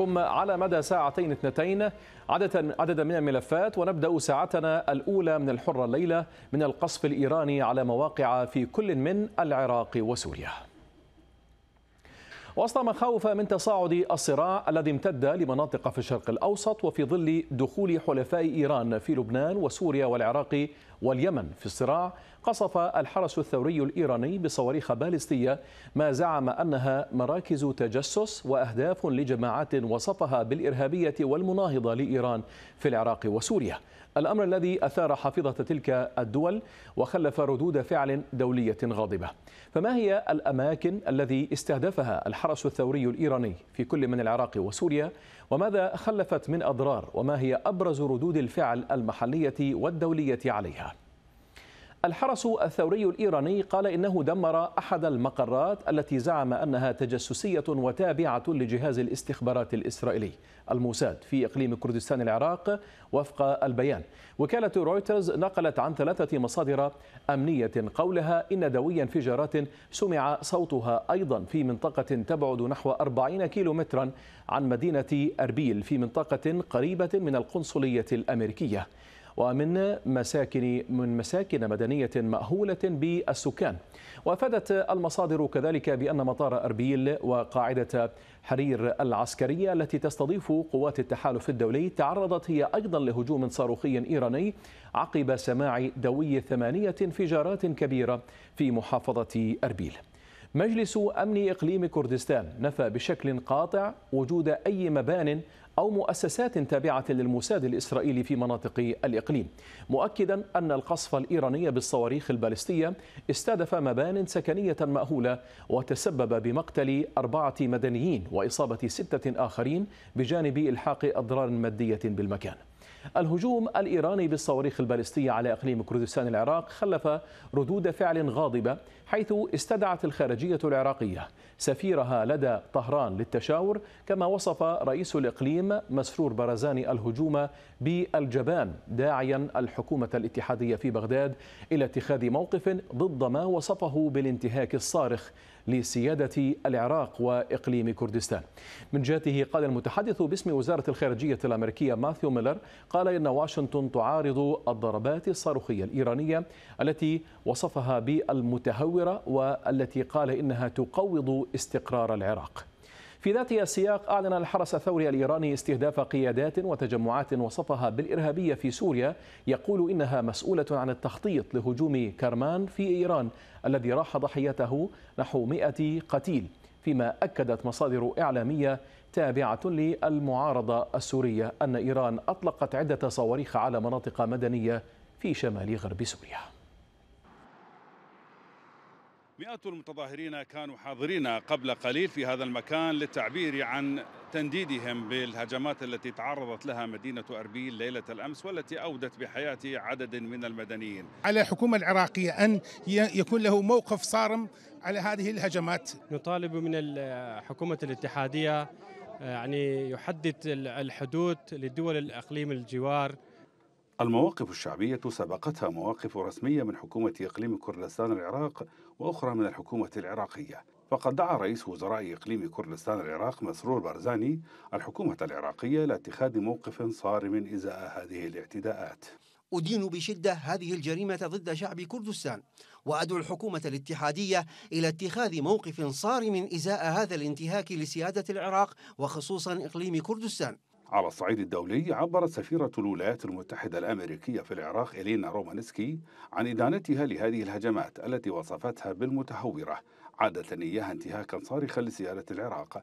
معكم على مدى ساعتين اثنتين عددا من الملفات ونبدا ساعتنا الاولى من الحره الليله من القصف الايراني على مواقع في كل من العراق وسوريا وسط مخاوف من تصاعد الصراع الذي امتد لمناطق في الشرق الأوسط وفي ظل دخول حلفاء إيران في لبنان وسوريا والعراق واليمن في الصراع قصف الحرس الثوري الإيراني بصواريخ باليستية ما زعم أنها مراكز تجسس وأهداف لجماعات وصفها بالإرهابية والمناهضة لإيران في العراق وسوريا الأمر الذي أثار حافظة تلك الدول وخلف ردود فعل دولية غاضبة فما هي الأماكن الذي استهدفها الحرس الثوري الإيراني في كل من العراق وسوريا وماذا خلفت من أضرار وما هي أبرز ردود الفعل المحلية والدولية عليها؟ الحرس الثوري الإيراني قال إنه دمر أحد المقرات التي زعم أنها تجسسية وتابعة لجهاز الاستخبارات الإسرائيلي الموساد في إقليم كردستان العراق وفق البيان وكالة رويترز نقلت عن ثلاثة مصادر أمنية قولها إن دوي انفجارات سمع صوتها أيضا في منطقة تبعد نحو 40 كيلومترا عن مدينة أربيل في منطقة قريبة من القنصلية الأمريكية ومن مساكن من مساكن مدنية مأهولة بالسكان وأفادت المصادر كذلك بأن مطار أربيل وقاعدة حرير العسكرية التي تستضيف قوات التحالف الدولي تعرضت هي أيضا لهجوم صاروخي إيراني عقب سماع دوي ثمانية انفجارات كبيرة في محافظة أربيل مجلس أمن إقليم كردستان نفى بشكل قاطع وجود أي مبان أو مؤسسات تابعة للموساد الإسرائيلي في مناطق الإقليم مؤكدا أن القصف الإيراني بالصواريخ البالستية استهدف مبان سكنية مأهولة وتسبب بمقتل أربعة مدنيين وإصابة ستة آخرين بجانب إلحاق أضرار مادية بالمكان الهجوم الإيراني بالصواريخ البالستية على إقليم كردستان العراق خلف ردود فعل غاضبة حيث استدعت الخارجية العراقية سفيرها لدى طهران للتشاور كما وصف رئيس الإقليم مسرور برزاني الهجوم بالجبان داعيا الحكومة الاتحادية في بغداد إلى اتخاذ موقف ضد ما وصفه بالانتهاك الصارخ لسيادة العراق وإقليم كردستان من جهته قال المتحدث باسم وزارة الخارجية الأمريكية ماثيو ميلر قال إن واشنطن تعارض الضربات الصاروخية الإيرانية التي وصفها بالمتهورة والتي قال إنها تقوض استقرار العراق في ذات السياق أعلن الحرس الثوري الإيراني استهداف قيادات وتجمعات وصفها بالإرهابية في سوريا يقول إنها مسؤولة عن التخطيط لهجوم كرمان في إيران الذي راح ضحيته نحو 100 قتيل فيما أكدت مصادر إعلامية تابعة للمعارضة السورية أن إيران أطلقت عدة صواريخ على مناطق مدنية في شمال غرب سوريا مئات المتظاهرين كانوا حاضرين قبل قليل في هذا المكان للتعبير عن تنديدهم بالهجمات التي تعرضت لها مدينة أربيل ليلة الأمس والتي أودت بحياة عدد من المدنيين على الحكومة العراقية أن يكون له موقف صارم على هذه الهجمات نطالب من الحكومة الاتحادية آه، يعني يحدد الحدود لدول الأقليم الجوار المواقف الشعبية سبقتها مواقف رسمية من حكومة إقليم كردستان العراق وأخرى من الحكومة العراقية فقد دعا رئيس وزراء إقليم كردستان العراق مسرور بارزاني الحكومة العراقية لاتخاذ موقف صارم إزاء هذه الاعتداءات أدين بشدة هذه الجريمة ضد شعب كردستان وأدعو الحكومة الاتحادية إلى اتخاذ موقف صارم إزاء هذا الانتهاك لسيادة العراق وخصوصا إقليم كردستان على الصعيد الدولي عبرت سفيرة الولايات المتحدة الأمريكية في العراق إلينا رومانسكي عن إدانتها لهذه الهجمات التي وصفتها بالمتهورة عادة إياها انتهاكا صارخا لسيادة العراق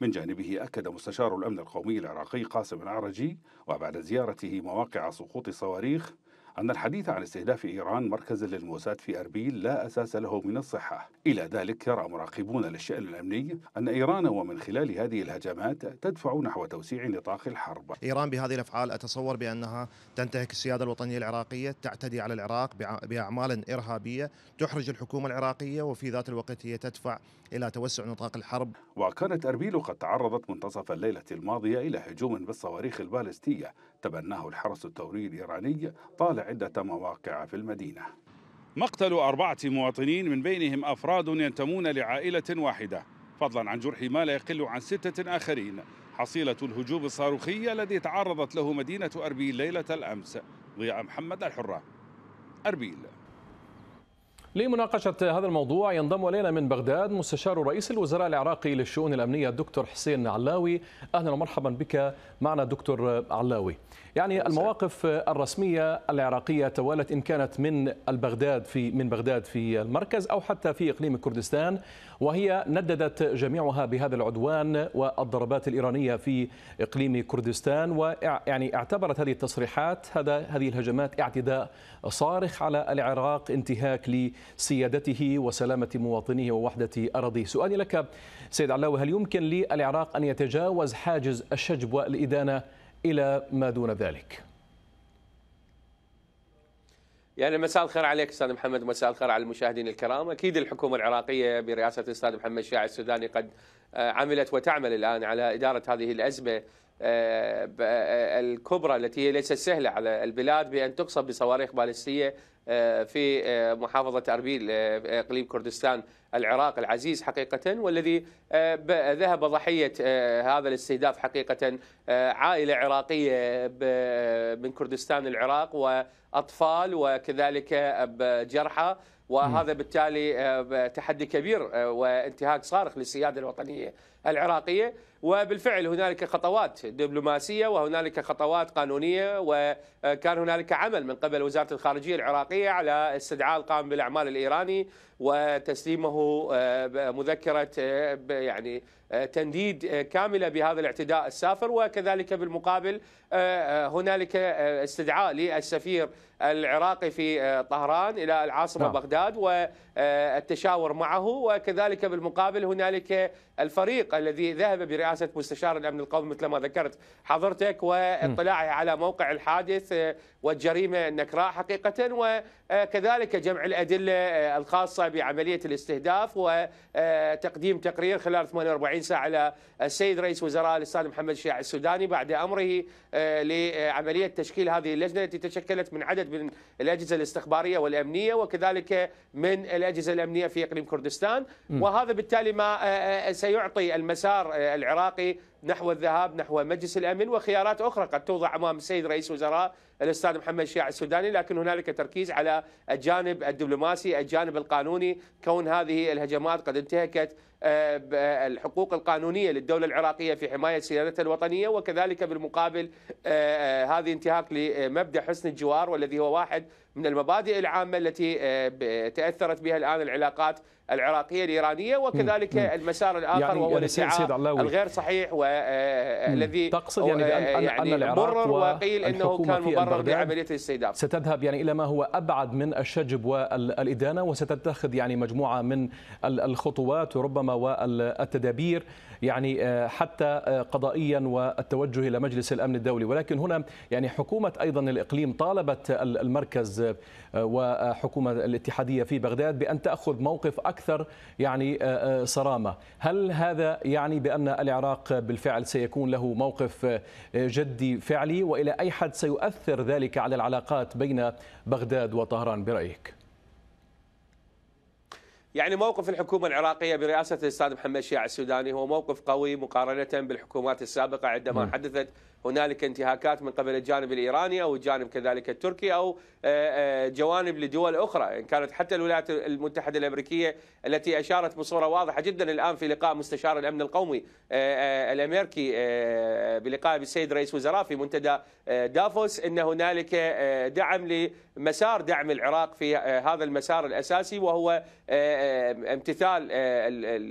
من جانبه أكد مستشار الأمن القومي العراقي قاسم العرجي وبعد زيارته مواقع سقوط صواريخ أن الحديث عن استهداف إيران مركزا للموساد في أربيل لا أساس له من الصحة إلى ذلك يرى مراقبون للشأن الأمني أن إيران ومن خلال هذه الهجمات تدفع نحو توسيع نطاق الحرب إيران بهذه الأفعال أتصور بأنها تنتهك السيادة الوطنية العراقية تعتدي على العراق بأعمال إرهابية تحرج الحكومة العراقية وفي ذات الوقت هي تدفع إلى توسع نطاق الحرب وكانت أربيل قد تعرضت منتصف الليلة الماضية إلى هجوم بالصواريخ البالستية تبناه الحرس الثوري الإيراني طالع عدة مواقع في المدينة مقتل أربعة مواطنين من بينهم أفراد ينتمون لعائلة واحدة فضلا عن جرح ما لا يقل عن ستة آخرين حصيلة الهجوم الصاروخي الذي تعرضت له مدينة أربيل ليلة الأمس ضياء محمد الحرة أربيل لمناقشة هذا الموضوع ينضم إلينا من بغداد مستشار رئيس الوزراء العراقي للشؤون الأمنية الدكتور حسين علاوي أهلا ومرحبا بك معنا دكتور علاوي يعني المواقف الرسمية العراقية توالت إن كانت من البغداد في من بغداد في المركز أو حتى في إقليم كردستان وهي نددت جميعها بهذا العدوان والضربات الإيرانية في إقليم كردستان ويعني اعتبرت هذه التصريحات هذا هذه الهجمات اعتداء صارخ على العراق انتهاك لسيادته وسلامة مواطنيه ووحدة أراضيه سؤالي لك سيد علاوي هل يمكن للعراق أن يتجاوز حاجز الشجب والإدانة إلى ما دون ذلك؟ يعني مساء الخير عليك استاذ محمد مساء الخير على المشاهدين الكرام اكيد الحكومه العراقيه برئاسه الاستاذ محمد شاع السوداني قد آه، عملت وتعمل الان على اداره هذه الازمه آه، آه، الكبرى التي هي ليست سهله على البلاد بان تقصف بصواريخ باليستيه آه، في آه، محافظة أربيل إقليم آه، كردستان العراق العزيز حقيقة والذي ذهب ضحية هذا الاستهداف حقيقة عائلة عراقية من كردستان العراق وأطفال وكذلك جرحى وهذا بالتالي تحدي كبير وانتهاك صارخ للسيادة الوطنية العراقية وبالفعل هنالك خطوات دبلوماسيه وهنالك خطوات قانونيه وكان هنالك عمل من قبل وزاره الخارجيه العراقيه على استدعاء القائم بالاعمال الايراني وتسليمه آه، مذكره آه، يعني آه، تنديد كامله بهذا الاعتداء السافر وكذلك بالمقابل هنالك استدعاء للسفير العراقي في طهران الى العاصمه نعم. بغداد والتشاور معه وكذلك بالمقابل هنالك الفريق الذي ذهب برئاسة مستشار الأمن القومي مثل ما ذكرت حضرتك واطلاعه على موقع الحادث آه، والجريمه النكراء حقيقه وكذلك جمع الادله آه، الخاصه بعمليه الاستهداف وتقديم تقرير خلال 48 ساعه على السيد رئيس وزراء الاستاذ محمد الشيع السوداني بعد امره آه، لعمليه تشكيل هذه اللجنه التي تشكلت من عدد من الاجهزه الاستخباريه والامنيه وكذلك من الاجهزه الامنيه في اقليم كردستان وهذا بالتالي ما آه، سيعطي المسار العراقي نحو الذهاب نحو مجلس الامن وخيارات اخرى قد توضع امام السيد رئيس الوزراء الاستاذ محمد شياع السوداني لكن هنالك تركيز على الجانب الدبلوماسي، الجانب القانوني، كون هذه الهجمات قد انتهكت آه، الحقوق القانونيه للدوله العراقيه في حمايه سيادتها الوطنيه وكذلك بالمقابل آه، آه، هذه انتهاك لمبدا حسن الجوار والذي هو واحد من المبادئ العامه التي تاثرت بها الان العلاقات العراقيه الايرانيه وكذلك مم. المسار الاخر يعني وهو يعني الاتعاء الغير صحيح والذي آه، تقصد يعني آه، بان يعني ان العراق وقيل انه كان مبرر بعمليه الاستهداف ستذهب يعني الى ما هو ابعد من الشجب والادانه وستتخذ يعني مجموعه من الخطوات ربما والتدابير يعني آه، حتى آه، قضائيا والتوجه إلى مجلس الأمن الدولي ولكن هنا يعني حكومة أيضا الإقليم طالبت المركز آه، وحكومة الاتحادية في بغداد بأن تأخذ موقف أكثر يعني صرامة هل هذا يعني بأن العراق بالفعل سيكون له موقف جدي فعلي وإلى أي حد سيؤثر ذلك على العلاقات بين بغداد وطهران برأيك؟ يعني موقف الحكومة العراقية برئاسة الأستاذ محمد شيع السوداني هو موقف قوي مقارنة بالحكومات السابقة عندما نعم. حدثت هنالك انتهاكات من قبل الجانب الايراني او الجانب كذلك التركي او آه، آه، جوانب لدول اخرى ان كانت حتى الولايات المتحده الامريكيه التي اشارت بصوره واضحه جدا الان في لقاء مستشار الامن القومي آه، الامريكي بلقاء بالسيد رئيس وزراء في منتدى دافوس ان هنالك دعم لمسار دعم العراق في هذا المسار الاساسي وهو امتثال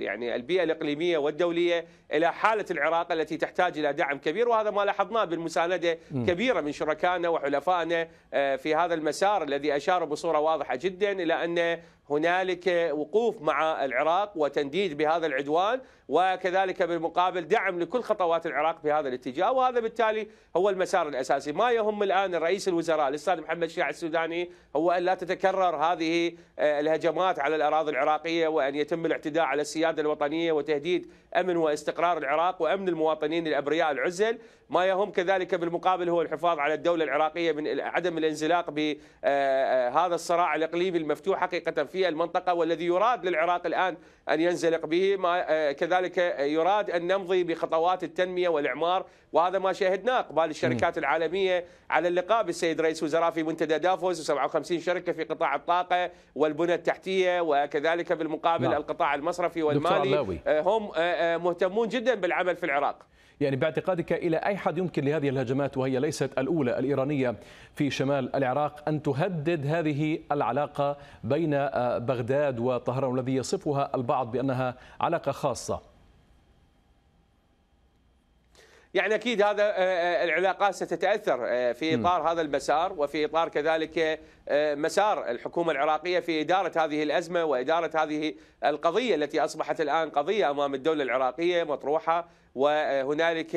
يعني البيئه الاقليميه والدوليه الى حاله العراق التي تحتاج الى دعم كبير وهذا ما لاحظ لاحظناه بالمساندة كبيرة من شركائنا وحلفائنا آه، في هذا المسار الذي أشاروا بصورة واضحة جدا إلى أن هنالك وقوف مع العراق وتنديد بهذا العدوان وكذلك بالمقابل دعم لكل خطوات العراق في هذا الاتجاه وهذا بالتالي هو المسار الاساسي ما يهم الان رئيس الوزراء الاستاذ محمد شيع السوداني هو ان لا تتكرر هذه آه، الهجمات على الاراضي العراقيه وان يتم الاعتداء على السياده الوطنيه وتهديد امن واستقرار العراق وامن المواطنين الابرياء العزل ما يهم كذلك بالمقابل هو الحفاظ على الدوله العراقيه من عدم الانزلاق بهذا آه، آه، الصراع الاقليمي المفتوح حقيقه في في المنطقة والذي يراد للعراق الآن أن ينزلق به ما آه، كذلك يراد أن نمضي بخطوات التنمية والإعمار وهذا ما شاهدناه اقبال الشركات العالميه على اللقاء بالسيد رئيس وزراء في منتدى دافوس و57 شركه في قطاع الطاقه والبنى التحتيه وكذلك بالمقابل نعم. القطاع المصرفي والمالي آه، هم آه، آه، مهتمون جدا بالعمل في العراق يعني باعتقادك إلى أي حد يمكن لهذه الهجمات وهي ليست الأولى الإيرانية في شمال العراق أن تهدد هذه العلاقة بين بغداد وطهران والذي يصفها البعض بأنها علاقة خاصة يعني اكيد هذا آه، آه، العلاقات ستتاثر آه، في اطار هذا المسار وفي اطار كذلك مسار الحكومه العراقيه في اداره هذه الازمه واداره هذه القضيه التي اصبحت الان قضيه امام الدوله العراقيه مطروحه وهنالك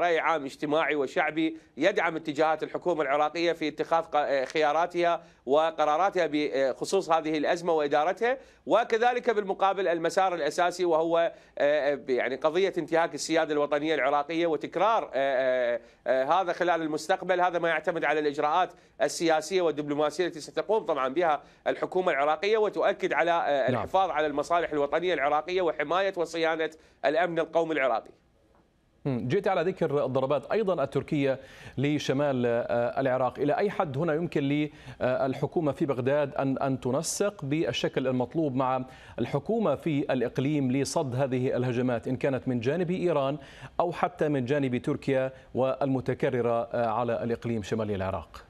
راي عام اجتماعي وشعبي يدعم اتجاهات الحكومه العراقيه في اتخاذ خياراتها وقراراتها بخصوص هذه الازمه وادارتها وكذلك بالمقابل المسار الاساسي وهو آه، آه، يعني قضيه انتهاك السياده الوطنيه العراقيه وتكرار آه، هذا خلال المستقبل هذا ما يعتمد على الاجراءات السياسيه والدبلوماسيه التي ستقوم طبعا بها الحكومه العراقيه وتؤكد على نعم. الحفاظ على المصالح الوطنيه العراقيه وحمايه وصيانه الامن القومي العراقي جئت على ذكر الضربات ايضا التركيه لشمال آه، العراق، الى اي حد هنا يمكن للحكومه آه، في بغداد ان ان تنسق بالشكل المطلوب مع الحكومه في الاقليم لصد هذه الهجمات ان كانت من جانب ايران او حتى من جانب تركيا والمتكرره آه، على الاقليم شمالي العراق؟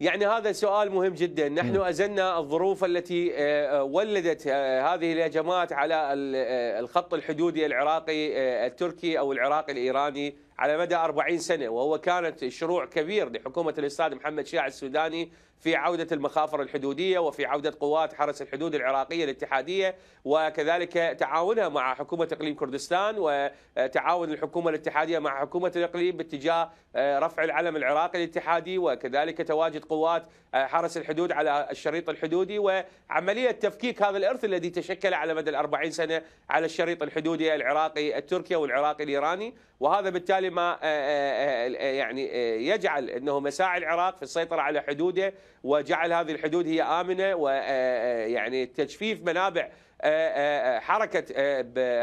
يعني هذا سؤال مهم جدا نحن أزلنا الظروف التي آه، آه، ولدت آه، هذه الهجمات على الخط الحدودي العراقي التركي أو العراقي الإيراني على مدى 40 سنة وهو كانت شروع كبير لحكومة الأستاذ محمد شياع السوداني في عودة المخافر الحدودية وفي عودة قوات حرس الحدود العراقية الاتحادية وكذلك تعاونها مع حكومة إقليم كردستان وتعاون الحكومة الاتحادية مع حكومة الإقليم باتجاه آه، رفع العلم العراقي الاتحادي وكذلك تواجد قوات آه، حرس الحدود على الشريط الحدودي وعملية تفكيك هذا الإرث الذي تشكل على مدى الأربعين سنة على الشريط الحدودي العراقي التركي والعراقي الإيراني وهذا بالتالي ما آه، يعني يجعل أنه مساعي العراق في السيطرة على حدوده وجعل هذه الحدود هي امنه ويعني آه، آه، تجفيف منابع آه، حركه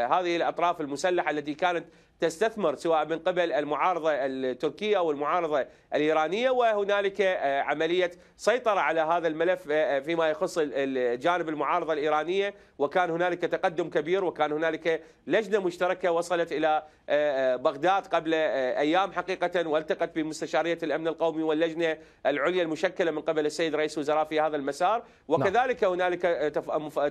هذه الاطراف المسلحه التي كانت تستثمر سواء من قبل المعارضة التركية أو المعارضة الإيرانية وهنالك آه، عملية سيطرة على هذا الملف آه، آه، فيما يخص جانب المعارضة الإيرانية وكان هنالك تقدم كبير وكان هنالك لجنة مشتركة وصلت إلى بغداد قبل أيام حقيقة والتقت بمستشارية الأمن القومي واللجنة العليا المشكلة من قبل السيد رئيس الوزراء في هذا المسار نعم. وكذلك هنالك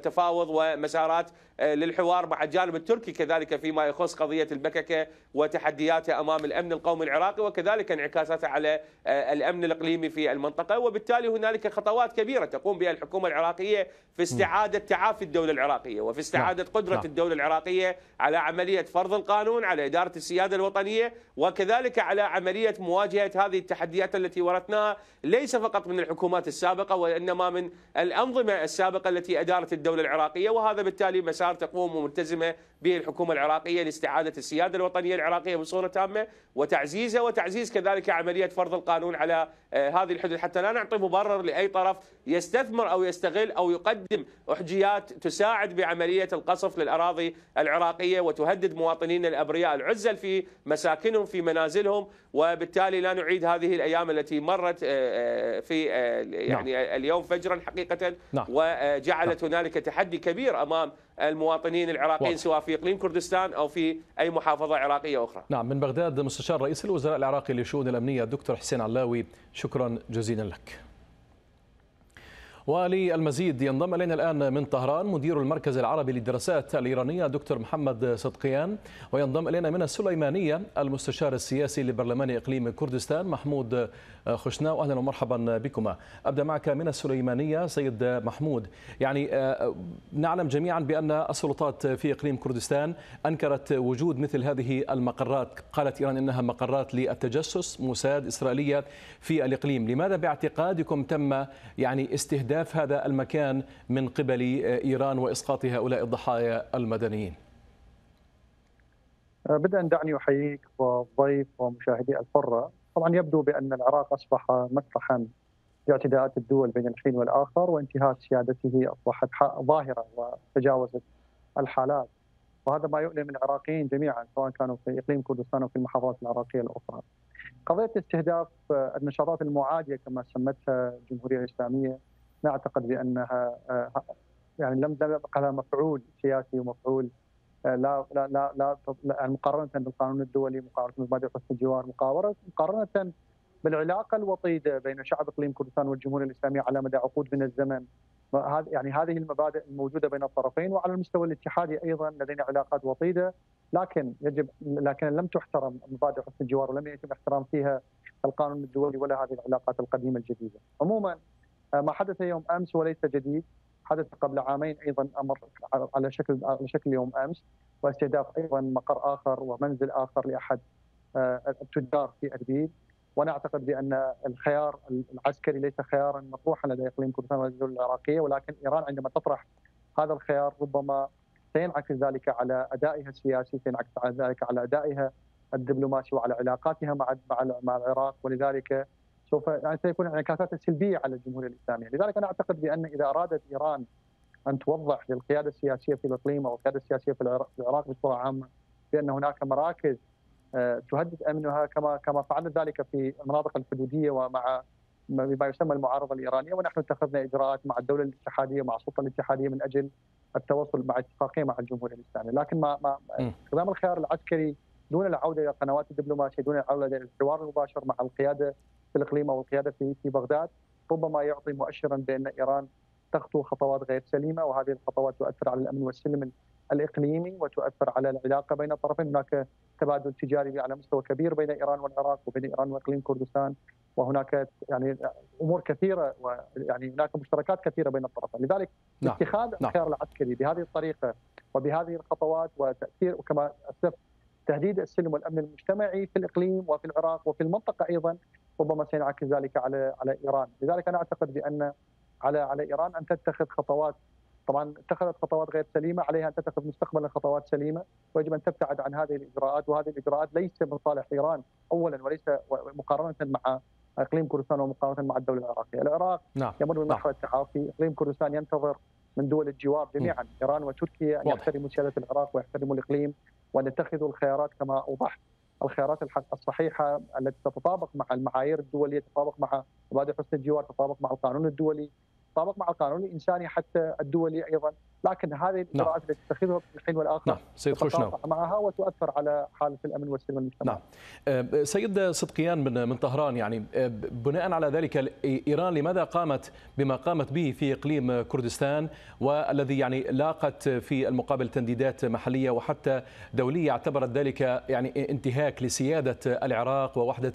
تفاوض ومسارات للحوار مع الجانب التركي كذلك فيما يخص قضية البككة وذلك وتحدياته امام الامن القومي العراقي وكذلك انعكاساته على آه، الامن الاقليمي في المنطقه وبالتالي هنالك خطوات كبيره تقوم بها الحكومه العراقيه في استعاده تعافي الدوله العراقيه وفي استعاده نعم. قدره نعم. الدوله العراقيه على عمليه فرض القانون على اداره السياده الوطنيه وكذلك على عمليه مواجهه هذه التحديات التي ورثناها ليس فقط من الحكومات السابقه وانما من الانظمه السابقه التي ادارت الدوله العراقيه وهذا بالتالي مسار تقوم وملتزمه به الحكومة العراقية لاستعادة السيادة الوطنية العراقية بصورة تامة وتعزيزها وتعزيز كذلك عملية فرض القانون على آه، هذه الحدود حتى لا نعطي مبرر لأي طرف يستثمر أو يستغل أو يقدم أحجيات تساعد بعملية القصف للأراضي العراقية وتهدد مواطنينا الأبرياء العزل في مساكنهم في منازلهم وبالتالي لا نعيد هذه الايام التي مرت آه، آه، في آه، يعني نعم. اليوم فجرا حقيقه نعم. وجعلت نعم. هنالك تحدي كبير امام المواطنين العراقيين سواء في اقليم كردستان او في اي محافظه عراقيه اخرى. نعم من بغداد مستشار رئيس الوزراء العراقي للشؤون الامنيه الدكتور حسين علاوي شكرا جزيلا لك. وللمزيد ينضم الينا الان من طهران مدير المركز العربي للدراسات الايرانيه دكتور محمد صدقيان وينضم الينا من السليمانيه المستشار السياسي لبرلمان اقليم كردستان محمود خشناو اهلا ومرحبا بكما ابدا معك من السليمانيه سيد محمود يعني آه، نعلم جميعا بان السلطات في اقليم كردستان انكرت وجود مثل هذه المقرات قالت ايران انها مقرات للتجسس موساد اسرائيليه في الاقليم لماذا باعتقادكم تم يعني استهداف استهداف هذا المكان من قبل إيران وإسقاط هؤلاء الضحايا المدنيين أه، بدءا دعني أحييك والضيف ومشاهدي الحرة طبعا يبدو بأن العراق أصبح مسرحا لاعتداءات الدول بين الحين والآخر وانتهاك سيادته أصبحت ظاهرة وتجاوزت الحالات وهذا ما يؤلم العراقيين جميعا سواء كانوا في اقليم كردستان او في المحافظات العراقيه الاخرى. قضيه استهداف أه، النشاطات المعاديه كما سمتها الجمهوريه الاسلاميه لا اعتقد بانها آه، يعني لم يبقى لها مفعول سياسي ومفعول آه، لا لا لا لا يعني مقارنه بالقانون الدولي مقارنه بمبادئ حسن الجوار مقارنه بالعلاقه الوطيده بين شعب اقليم كردستان والجمهوريه الاسلاميه على مدى عقود من الزمن يعني هذه المبادئ الموجوده بين الطرفين وعلى المستوى الاتحادي ايضا لدينا علاقات وطيده لكن يجب لكن لم تحترم مبادئ حسن الجوار ولم يتم احترام فيها القانون الدولي ولا هذه العلاقات القديمه الجديده. عموما آه، ما حدث يوم امس وليس جديد حدث قبل عامين ايضا امر على شكل على شكل يوم امس واستهداف ايضا مقر اخر ومنزل اخر لاحد آه، التجار في اربيل وانا اعتقد بان الخيار العسكري ليس خيارا مطروحا لدى اقليم كردستان والدول العراقيه ولكن ايران عندما تطرح هذا الخيار ربما سينعكس ذلك على ادائها السياسي سينعكس ذلك على ادائها الدبلوماسي وعلى علاقاتها مع مع العراق ولذلك سوف يعني سيكون انعكاساته يعني سلبيه على الجمهوريه الاسلاميه، يعني لذلك انا اعتقد بان اذا ارادت ايران ان توضح للقياده السياسيه في الاقليم او القياده السياسيه في العراق بصوره عامه بان هناك مراكز آه، تهدد امنها كما كما فعلت ذلك في المناطق الحدوديه ومع بما يسمى المعارضه الايرانيه ونحن اتخذنا اجراءات مع الدوله الاتحاديه مع السلطه الاتحاديه من اجل التواصل مع اتفاقيه مع الجمهوريه الاسلاميه، لكن ما ما استخدام الخيار العسكري دون العوده الى القنوات الدبلوماسيه، دون العوده الى الحوار المباشر مع القياده في الاقليم او القياده في في بغداد ربما يعطي مؤشرا بان ايران تخطو خطوات غير سليمه وهذه الخطوات تؤثر على الامن والسلم الاقليمي وتؤثر على العلاقه بين الطرفين هناك تبادل تجاري على مستوى كبير بين ايران والعراق وبين ايران واقليم كردستان وهناك يعني امور كثيره ويعني هناك مشتركات كثيره بين الطرفين لذلك نعم. اتخاذ نعم. الخيار العسكري بهذه الطريقه وبهذه الخطوات وتاثير وكما اسلفت تهديد السلم والامن المجتمعي في الاقليم وفي العراق وفي المنطقه ايضا ربما سينعكس ذلك على على ايران، لذلك انا اعتقد بان على على ايران ان تتخذ خطوات طبعا اتخذت خطوات غير سليمه عليها ان تتخذ مستقبلا خطوات سليمه ويجب ان تبتعد عن هذه الاجراءات وهذه الاجراءات ليس من صالح ايران اولا وليس مقارنه مع اقليم كردستان ومقارنه مع الدوله العراقيه، العراق نعم. يمر نعم. بمرحله تعافي، اقليم كردستان ينتظر من دول الجوار جميعا ايران وتركيا ان يحترموا سياده العراق ويحترموا الاقليم وان يتخذوا الخيارات كما اوضحت الخيارات الصحيحه التي تتطابق مع المعايير الدوليه تتطابق مع مبادئ حسن الجوار تتطابق مع القانون الدولي تتطابق مع القانون الانساني حتى الدولي ايضا لكن هذه نعم. الاجراءات التي تتخذها في الحين والاخر نعم سيد خشنام معها وتؤثر على حاله الامن والسلم المجتمع نعم أه، سيد صدقيان من من طهران يعني أه، بناء على ذلك ايران لماذا قامت بما قامت به في اقليم كردستان والذي يعني لاقت في المقابل تنديدات محليه وحتى دوليه اعتبرت ذلك يعني انتهاك لسياده العراق ووحده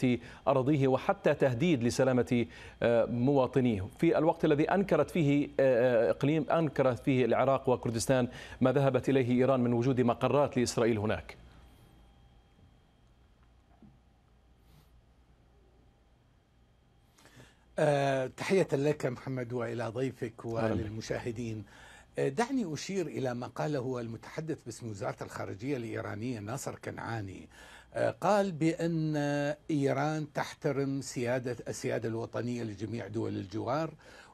اراضيه وحتى تهديد لسلامه أه، مواطنيه في الوقت الذي انكر أنكرت فيه آه، آه، إقليم أنكرت فيه العراق وكردستان ما ذهبت إليه إيران من وجود مقرات لإسرائيل هناك آه، تحية لك محمد وإلى ضيفك وللمشاهدين دعني أشير إلى ما قاله المتحدث باسم وزارة الخارجية الإيرانية ناصر كنعاني قال بأن إيران تحترم سيادة السيادة الوطنية لجميع دول الجوار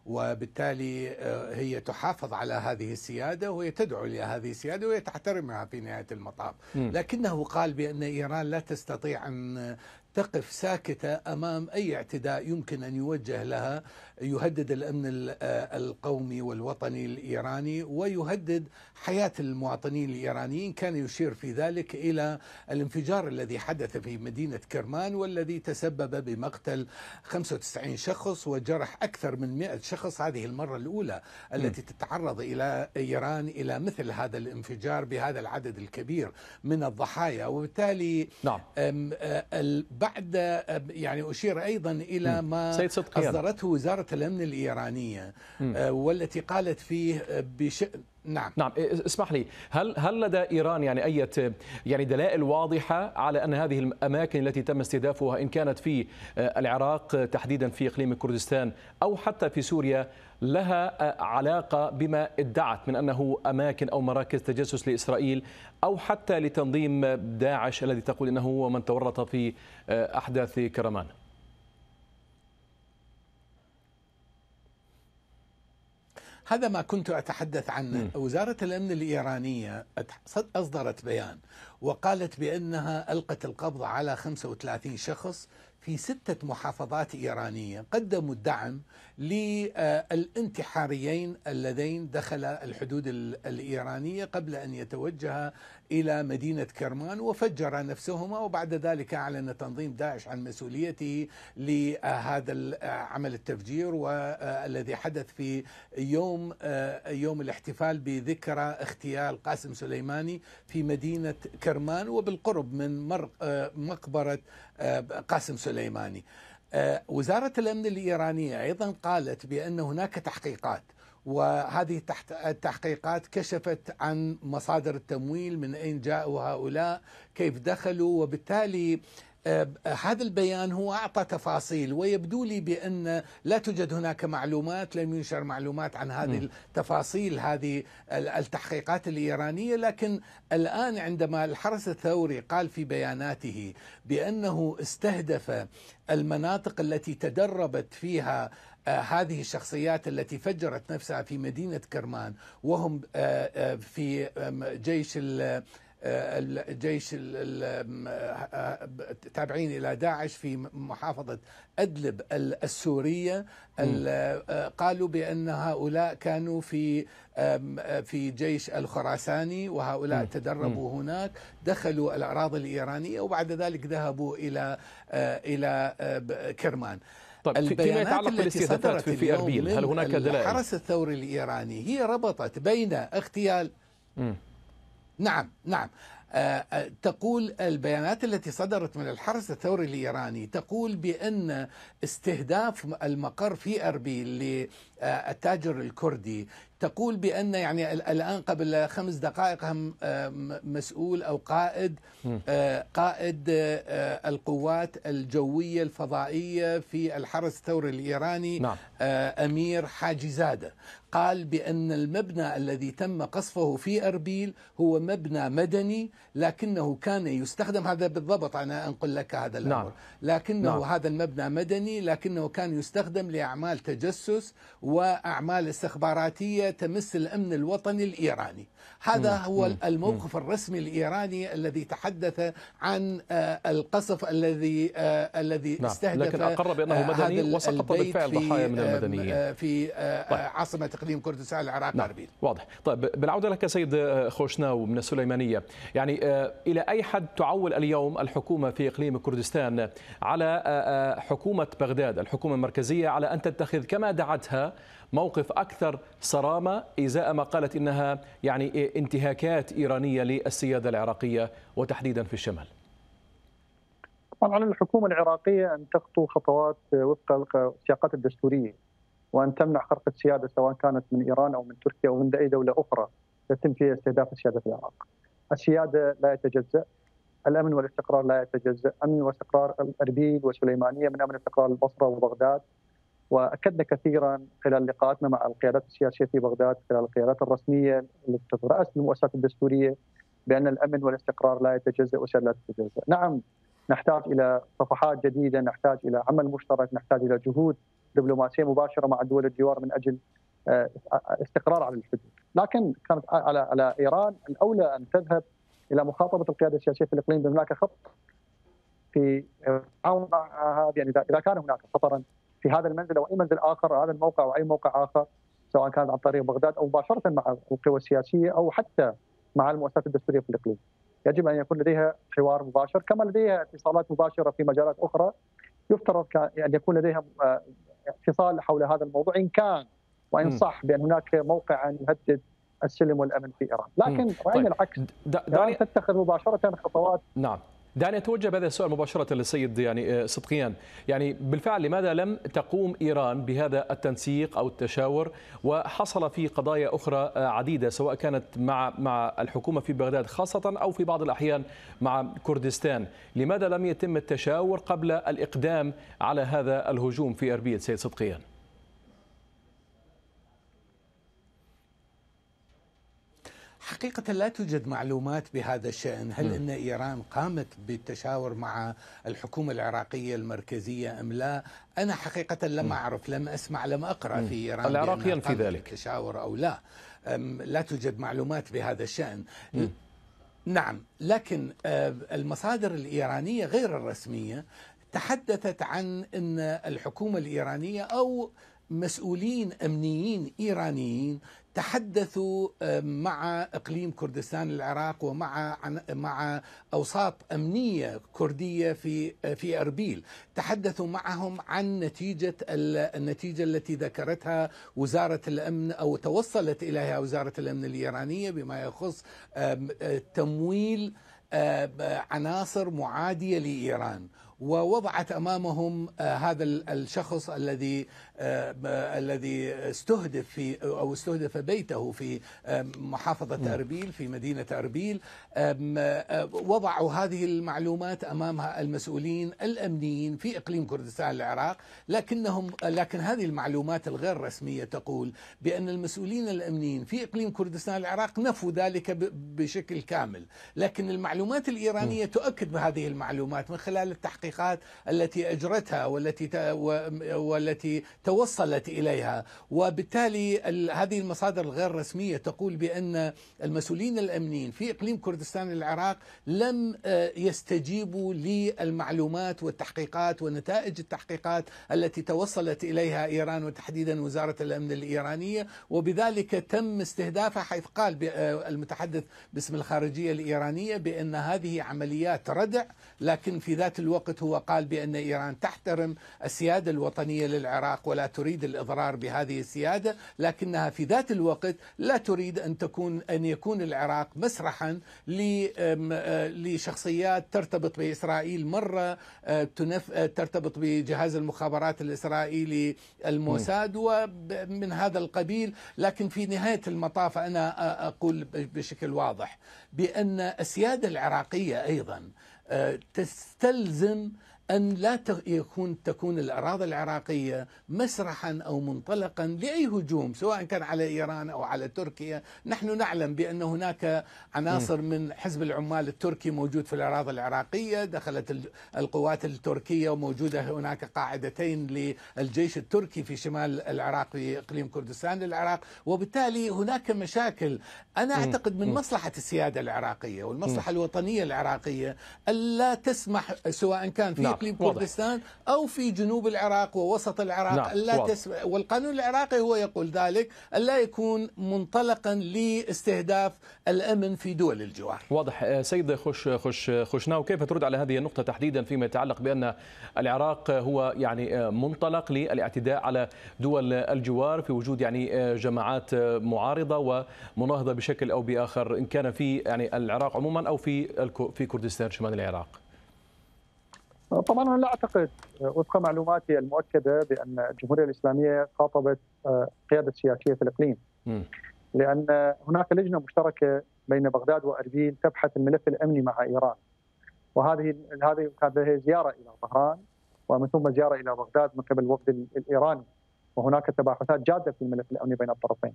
وبالتالي آه، هي تحافظ على هذه السيادة وهي تدعو إلى هذه السيادة وهي تحترمها في نهاية المطاف لكنه قال بأن إيران لا تستطيع أن تقف ساكتة أمام أي اعتداء يمكن أن يوجه لها يهدد الأمن آه، القومي والوطني الإيراني ويهدد حياة المواطنين الإيرانيين كان يشير في ذلك إلى الانفجار الذي حدث في مدينة كرمان والذي تسبب بمقتل 95 شخص وجرح أكثر من 100 شخص هذه المرة الأولى التي تتعرض إلى إيران إلى مثل هذا الانفجار بهذا العدد الكبير من الضحايا وبالتالي نعم بعد يعني أشير أيضا إلى ما أصدرته وزارة الأمن الإيرانية آه، والتي قالت فيه آه، بشأن نعم نعم اسمح لي هل هل لدى ايران يعني اي يعني دلائل واضحه على ان هذه الاماكن التي تم استهدافها ان كانت في آه، العراق تحديدا في اقليم كردستان او حتى في سوريا لها آه، علاقه بما ادعت من انه اماكن او مراكز تجسس لاسرائيل او حتى لتنظيم داعش الذي تقول انه هو من تورط في آه، احداث كرمان؟ هذا ما كنت أتحدث عنه وزارة الأمن الإيرانية أصدرت بيان وقالت بأنها ألقت القبض على 35 شخص في ستة محافظات إيرانية قدموا الدعم للانتحاريين اللذين دخل الحدود الإيرانية قبل أن يتوجه إلى مدينة كرمان وفجر نفسهما وبعد ذلك أعلن تنظيم داعش عن مسؤوليته لهذا عمل التفجير والذي حدث في يوم يوم الاحتفال بذكرى اغتيال قاسم سليماني في مدينة كرمان وبالقرب من مقبرة قاسم سليماني آه، وزارة الأمن الإيرانية أيضا قالت بأن هناك تحقيقات وهذه التحقيقات كشفت عن مصادر التمويل من أين جاءوا هؤلاء كيف دخلوا وبالتالي هذا البيان هو أعطى تفاصيل ويبدو لي بأن لا توجد هناك معلومات لم ينشر معلومات عن هذه التفاصيل هذه التحقيقات الإيرانية لكن الآن عندما الحرس الثوري قال في بياناته بأنه استهدف المناطق التي تدربت فيها آه، هذه الشخصيات التي فجرت نفسها في مدينة كرمان وهم آه، آه، في جيش آه، الجيش التابعين آه، إلى داعش في محافظة أدلب السورية آه، قالوا بأن هؤلاء كانوا في في جيش الخراساني وهؤلاء تدربوا هناك دخلوا الأراضي الإيرانية وبعد ذلك ذهبوا إلى إلى كرمان طيب فيما يتعلق بالاستهدافات في, في اربيل هل هناك دلائل؟ الحرس الثوري الايراني هي ربطت بين اغتيال نعم نعم آه، آه، تقول البيانات التي صدرت من الحرس الثوري الإيراني تقول بأن استهداف المقر في أربيل للتاجر الكردي تقول بأن يعني الآن قبل خمس دقائق هم آه، مسؤول أو قائد قائد القوات الجوية الفضائية في الحرس الثوري الإيراني نعم. أمير حاجزادة قال بأن المبنى الذي تم قصفه في أربيل هو مبنى مدني لكنه كان يستخدم هذا بالضبط أنا أنقل لك هذا الأمر نعم. لكنه نعم. هذا المبنى مدني لكنه كان يستخدم لأعمال تجسس وأعمال استخباراتية تمس الأمن الوطني الإيراني هذا مم. هو مم. الموقف مم. الرسمي الإيراني الذي تحدث عن آه، القصف الذي آه، الذي نعم. استهدف لكن أقر بأنه مدني وسقط بالفعل ضحايا من آه، المدنيين في طيب. عاصمة تقديم كره السله العراق نعم. اربيل واضح طيب بالعوده لك سيد خوشناو من السليمانيه يعني آه، الى اي حد تعول اليوم الحكومه في اقليم كردستان على آه، آه، حكومه بغداد الحكومه المركزيه على ان تتخذ كما دعتها موقف اكثر صرامه ازاء ما قالت انها يعني انتهاكات ايرانيه للسياده العراقيه وتحديدا في الشمال طبعا على الحكومه العراقيه ان تخطو خطوات وفق السياقات الدستوريه وان تمنع خرق السياده سواء كانت من ايران او من تركيا او من اي دوله اخرى يتم فيها استهداف السياده في العراق. السياده لا يتجزا الامن والاستقرار لا يتجزا، امن واستقرار اربيل وسليمانيه من امن استقرار البصره وبغداد واكدنا كثيرا خلال لقاءاتنا مع القيادات السياسيه في بغداد خلال القيادات الرسميه التي تتراس المؤسسات الدستوريه بان الامن والاستقرار لا يتجزا وسيادة لا تتجزا. نعم نحتاج الى صفحات جديده، نحتاج الى عمل مشترك، نحتاج الى جهود دبلوماسيه مباشره مع دول الجوار من اجل آه، استقرار على الحدود، لكن كانت على على ايران الاولى ان تذهب الى مخاطبه القياده السياسيه في الاقليم بان هناك خط في آه، هذه يعني اذا كان هناك خطرا في هذا المنزل او اي منزل اخر أو هذا الموقع او اي موقع اخر سواء كانت عن طريق بغداد او مباشره مع القوى السياسيه او حتى مع المؤسسات الدستوريه في الاقليم. يجب ان يكون لديها حوار مباشر كما لديها اتصالات مباشره في مجالات اخرى يفترض ان يكون لديها آه، اتصال حول هذا الموضوع ان كان وان صح بان هناك موقعا يهدد السلم والامن في ايران، لكن راينا طيب. العكس ايران تتخذ مباشره خطوات نعم دعني أتوجه بهذا السؤال مباشرة للسيد يعني آه، صدقيان يعني بالفعل لماذا لم تقوم إيران بهذا التنسيق أو التشاور وحصل في قضايا أخرى آه، عديدة سواء كانت مع مع الحكومة في بغداد خاصة أو في بعض الأحيان مع كردستان لماذا لم يتم التشاور قبل الإقدام على هذا الهجوم في أربيل سيد صدقيان حقيقة لا توجد معلومات بهذا الشأن هل م. نعم. أن إيران قامت بالتشاور مع الحكومة العراقية المركزية أم لا أنا حقيقة لم نعم. أعرف لم أسمع لم أقرأ نعم. في إيران طيب، العراق في ذلك التشاور أو لا لا توجد معلومات بهذا الشأن م. نعم لكن آه، المصادر الإيرانية غير الرسمية تحدثت عن أن الحكومة الإيرانية أو مسؤولين امنيين ايرانيين تحدثوا مع اقليم كردستان العراق ومع مع اوساط امنيه كرديه في آه، في اربيل، تحدثوا معهم عن نتيجه النتيجه التي ذكرتها وزاره الامن او توصلت اليها وزاره الامن الايرانيه بما يخص آه، تمويل آه، عناصر معاديه لايران ووضعت امامهم آه، هذا الشخص الذي آه، الذي استهدف في او استهدف بيته في آه، محافظه نعم. اربيل في مدينه اربيل وضعوا هذه المعلومات امام المسؤولين الامنيين في اقليم كردستان العراق لكنهم لكن هذه المعلومات الغير رسميه تقول بان المسؤولين الامنيين في اقليم كردستان العراق نفوا ذلك بشكل كامل لكن المعلومات الايرانيه نعم. تؤكد بهذه المعلومات من خلال التحقيق التحقيقات التي أجرتها والتي والتي توصلت إليها وبالتالي هذه المصادر الغير رسمية تقول بأن المسؤولين الأمنيين في إقليم كردستان العراق لم آه، يستجيبوا للمعلومات والتحقيقات ونتائج التحقيقات التي توصلت إليها إيران وتحديدا وزارة الأمن الإيرانية وبذلك تم استهدافها حيث قال آه، المتحدث باسم الخارجية الإيرانية بأن هذه عمليات ردع لكن في ذات الوقت الوقت هو قال بأن إيران تحترم السيادة الوطنية للعراق ولا تريد الإضرار بهذه السيادة لكنها في ذات الوقت لا تريد أن تكون أن يكون العراق مسرحا أه، لشخصيات ترتبط بإسرائيل مرة أه، أه، ترتبط بجهاز المخابرات الإسرائيلي الموساد ومن هذا القبيل لكن في نهاية المطاف أنا أقول بشكل واضح بأن السيادة العراقية أيضا آه، تستلزم أن لا يكون تكون الأراضي العراقية مسرحا أو منطلقا لأي هجوم سواء كان على إيران أو على تركيا نحن نعلم بأن هناك عناصر من حزب العمال التركي موجود في الأراضي العراقية دخلت القوات التركية وموجودة هناك قاعدتين للجيش التركي في شمال العراق في إقليم كردستان العراق وبالتالي هناك مشاكل أنا أعتقد من مصلحة السيادة العراقية والمصلحة الوطنية العراقية ألا تسمح سواء كان في نعم. اقليم كردستان او في جنوب العراق ووسط العراق نعم. لا تسمع والقانون العراقي هو يقول ذلك الا يكون منطلقا لاستهداف الامن في دول الجوار واضح آه، سيد خش خش خشناو كيف ترد على هذه النقطه تحديدا فيما يتعلق بان العراق هو يعني آه، منطلق للاعتداء على دول الجوار في وجود يعني آه، جماعات معارضه ومناهضه بشكل او باخر ان كان في يعني العراق عموما او في في كردستان شمال العراق طبعا انا لا اعتقد آه، وفق معلوماتي المؤكده بان الجمهوريه الاسلاميه خاطبت آه، قياده سياسيه في الاقليم. لان هناك لجنه مشتركه بين بغداد واربيل تبحث الملف الامني مع ايران. وهذه هذه كانت زياره الى طهران ومن ثم زياره الى بغداد من قبل الوفد الايراني وهناك تباحثات جاده في الملف الامني بين الطرفين.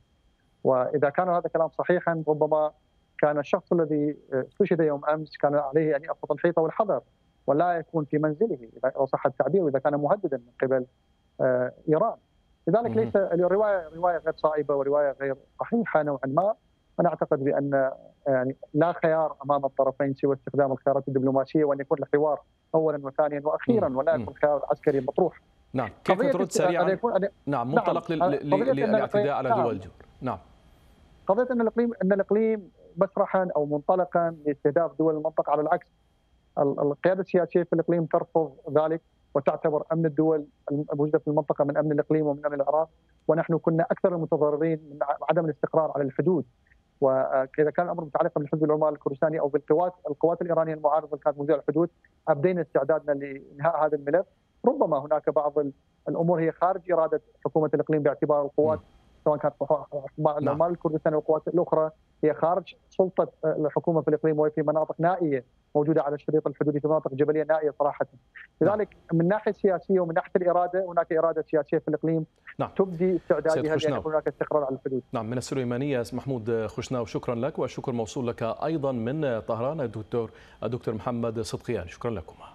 واذا كان هذا الكلام صحيحا ربما كان الشخص الذي آه، استشهد يوم امس كان عليه يعني ان يفقد الحيطه والحذر ولا يكون في منزله اذا صح التعبير اذا كان مهددا من قبل آه، ايران لذلك ليس الروايه روايه غير صائبه وروايه غير صحيحه نوعا ما انا اعتقد بان آه، يعني لا خيار امام الطرفين سوى استخدام الخيارات الدبلوماسيه وان يكون الحوار اولا وثانيا واخيرا ولا يكون خيار عسكري مطروح نعم كيف ترد سريعا يكون... نعم منطلق نعم. للاعتداء على نعم. دول الجوار نعم قضيه ان الاقليم ان الاقليم مسرحا او منطلقا لاستهداف دول المنطقه على العكس القياده السياسيه في الاقليم ترفض ذلك وتعتبر امن الدول الموجوده في المنطقه من امن الاقليم ومن امن العراق ونحن كنا اكثر المتضررين من عدم الاستقرار على الحدود واذا كان الامر متعلقا بالحزب العمال الكردستاني او بالقوات القوات الايرانيه المعارضه اللي كانت موجوده على الحدود ابدينا استعدادنا لانهاء هذا الملف ربما هناك بعض الامور هي خارج اراده حكومه الاقليم باعتبار القوات سواء كانت نعم. العمال الكردستان والقوات الاخرى هي خارج سلطه آه، الحكومه في الاقليم وهي في مناطق نائيه موجوده على الشريط الحدودي في مناطق جبليه نائيه صراحه. نعم. لذلك من ناحيه سياسيه ومن ناحيه الاراده هناك اراده سياسيه في الاقليم نعم. تبدي استعدادها لان يكون هناك استقرار على الحدود. نعم من السليمانيه محمود خشناو شكرا لك والشكر موصول لك ايضا من طهران الدكتور الدكتور محمد صدقيان شكرا لكم.